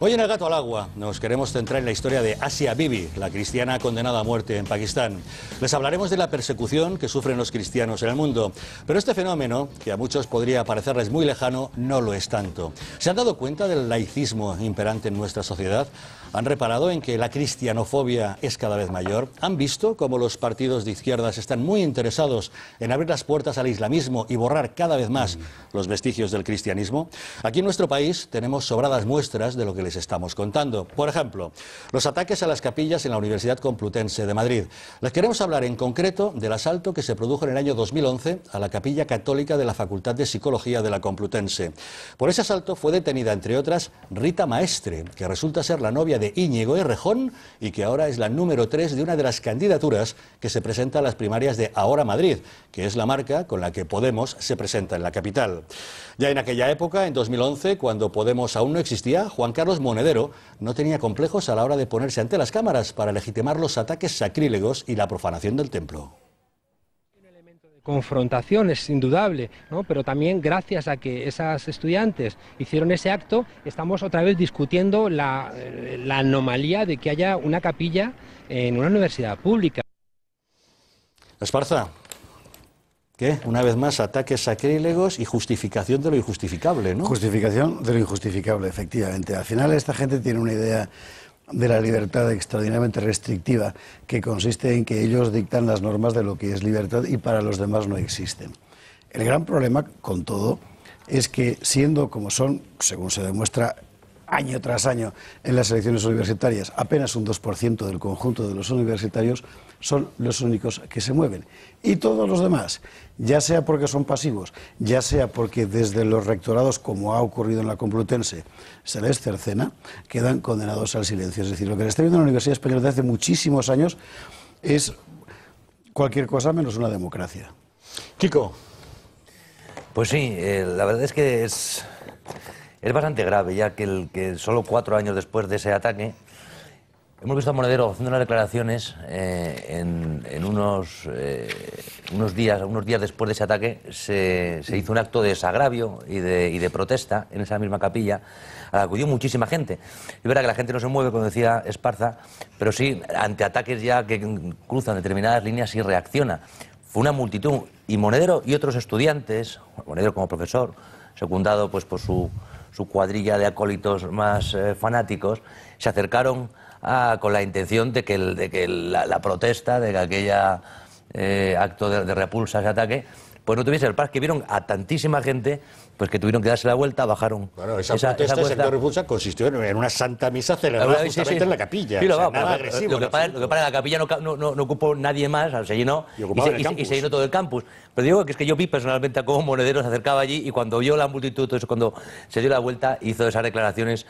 Hoy en El Gato al Agua nos queremos centrar en la historia de Asia Bibi, la cristiana condenada a muerte en Pakistán. Les hablaremos de la persecución que sufren los cristianos en el mundo, pero este fenómeno, que a muchos podría parecerles muy lejano, no lo es tanto. ¿Se han dado cuenta del laicismo imperante en nuestra sociedad? ¿Han reparado en que la cristianofobia es cada vez mayor? ¿Han visto cómo los partidos de izquierdas están muy interesados en abrir las puertas al islamismo y borrar cada vez más los vestigios del cristianismo? Aquí en nuestro país tenemos sobradas muestras de lo que les estamos contando. Por ejemplo, los ataques a las capillas en la Universidad Complutense de Madrid. Les queremos hablar en concreto del asalto que se produjo en el año 2011 a la capilla católica de la Facultad de Psicología de la Complutense. Por ese asalto fue detenida, entre otras, Rita Maestre, que resulta ser la novia de Íñigo Errejón y que ahora es la número 3 de una de las candidaturas que se presenta a las primarias de Ahora Madrid, que es la marca con la que Podemos se presenta en la capital. Ya en aquella época, en 2011, cuando Podemos aún no existía, Juan Carlos Monedero no tenía complejos a la hora de ponerse ante las cámaras para legitimar los ataques sacrílegos y la profanación del templo confrontación, es indudable, ¿no? pero también gracias a que esas estudiantes hicieron ese acto, estamos otra vez discutiendo la, eh, la anomalía de que haya una capilla en una universidad pública. Esparza, ¿Qué? Una vez más, ataques sacrílegos y justificación de lo injustificable, ¿no? Justificación de lo injustificable, efectivamente. Al final esta gente tiene una idea de la libertad extraordinariamente restrictiva que consiste en que ellos dictan las normas de lo que es libertad y para los demás no existen. El gran problema, con todo, es que siendo como son, según se demuestra, año tras año en las elecciones universitarias, apenas un 2% del conjunto de los universitarios son los únicos que se mueven. Y todos los demás, ya sea porque son pasivos, ya sea porque desde los rectorados, como ha ocurrido en la Complutense, se les cercena, quedan condenados al silencio. Es decir, lo que les está viendo en la Universidad Española desde hace muchísimos años es cualquier cosa menos una democracia. Kiko. Pues sí, eh, la verdad es que es es bastante grave, ya que, el, que solo cuatro años después de ese ataque, hemos visto a Monedero haciendo unas declaraciones eh, en, unos, eh, unos, días, unos días después de ese ataque, se, hizo un acto de desagravio y de, protesta en esa misma capilla, a la acudió muchísima gente. Y verdad que la gente no se mueve, como decía Esparza, pero sí, ante ataques ya que cruzan determinadas líneas, sí reacciona. Fue una multitud, y Monedero y otros estudiantes, Monedero como profesor, secundado pues por su su cuadrilla de acólitos más eh, fanáticos, se acercaron con la intención de que, la, protesta, de que aquella eh, acto de, repulsa, se ataque, pues no tuviese el parque vieron a tantísima gente pues que tuvieron que darse la vuelta, bajaron. Bueno, esa, esa protesta, consistió en, una santa misa celebrada y en la capilla. lo, va, lo, que para, es que la capilla no, no, no, ocupó nadie más, o sea, se llenó y, se, llenó todo el campus. Pero digo que es que yo vi personalmente a cómo Monedero se acercaba allí y cuando vio la multitud, todo cuando se dio la vuelta, hizo esas declaraciones.